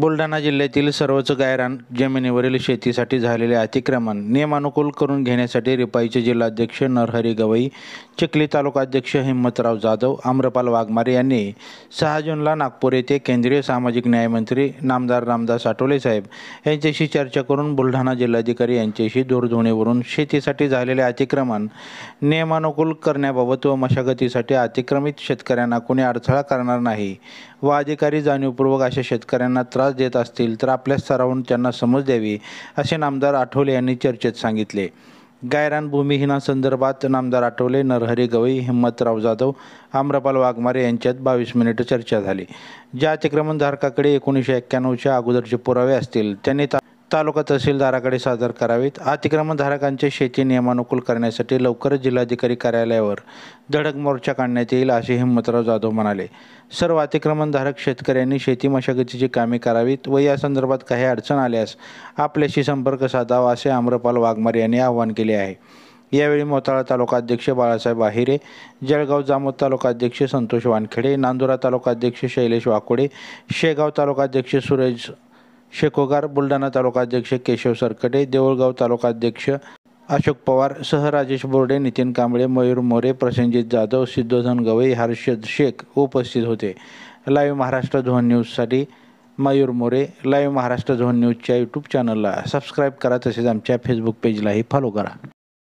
बुलढाणा जिल्ह्यातील सर्वच गायरान जमिनीवरील शेतीसाठी झालेले अतिक्रमण नियमानुकूल करून घेण्यासाठी रिपाईचे जिल्हाध्यक्ष नरहरी गवई चिखली तालुकाध्यक्ष हिंमतराव जाधव आम्रपाल वाघमारे यांनी सहा जूनला नागपूर येथे केंद्रीय सामाजिक न्यायमंत्री नामदार रामदास आठवले साहेब यांच्याशी चर्चा करून बुलढाणा जिल्हाधिकारी यांच्याशी दूरध्वनीवरून शेतीसाठी झालेले अतिक्रमण नियमानुकूल करण्याबाबत व मशागतीसाठी अतिक्रमित शेतकऱ्यांना कोणी अडथळा करणार नाही व अधिकारी जाणीवपूर्वक अशा शेतकऱ्यांना त्रास देत असतील तर आपल्या स्तरावरून त्यांना समज द्यावी असे नामदार आठवले यांनी चर्चेत सांगितले गायरान भूमिहीनासंदर्भात नामदार आठवले नरहरी गवई हिंमतराव जाधव आम्रपाल वाघमारे यांच्यात बावीस मिनिटं चर्चा झाली ज्या अतिक्रमणधारकाकडे एकोणीसशे एक्क्याण्णवच्या अगोदरचे पुरावे असतील त्यांनी तालुका तहसीलदाराकडे सादर करावेत अतिक्रमणधारकांचे शेती नियमानुकूल करण्यासाठी लवकरच जिल्हाधिकारी कार्यालयावर धडक मोर्चा काढण्यात येईल असे हिंमतराव जाधव म्हणाले सर्व अतिक्रमणधारक शेतकऱ्यांनी शेती मशागतीची कामे करावीत व या संदर्भात काही अडचण आल्यास आपल्याशी संपर्क साधावा असे आम्रपाल वाघमारे यांनी आवाहन केले आहे यावेळी मोताळा तालुका अध्यक्ष बाळासाहेब आहिरे जळगाव जामोद तालुका अध्यक्ष संतोष वानखेडे नांदुरा तालुका अध्यक्ष शैलेश वाकोडे शेगाव तालुका अध्यक्ष सुरेश शेकोगार बुलढाणा तालुका अध्यक्ष केशव सरकटे देऊळगाव अध्यक्ष अशोक पवार सह राजेश बोर्डे नितीन कांबळे मयूर मोरे प्रसंजित जाधव सिद्धोधन गवई हर्षद शेख उपस्थित होते लाईव्ह महाराष्ट्र झोन न्यूजसाठी मयूर मोरे लाईव्ह महाराष्ट्र झोन न्यूजच्या यूट्यूब चॅनलला सबस्क्राईब करा तसेच आमच्या फेसबुक पेजलाही फॉलो करा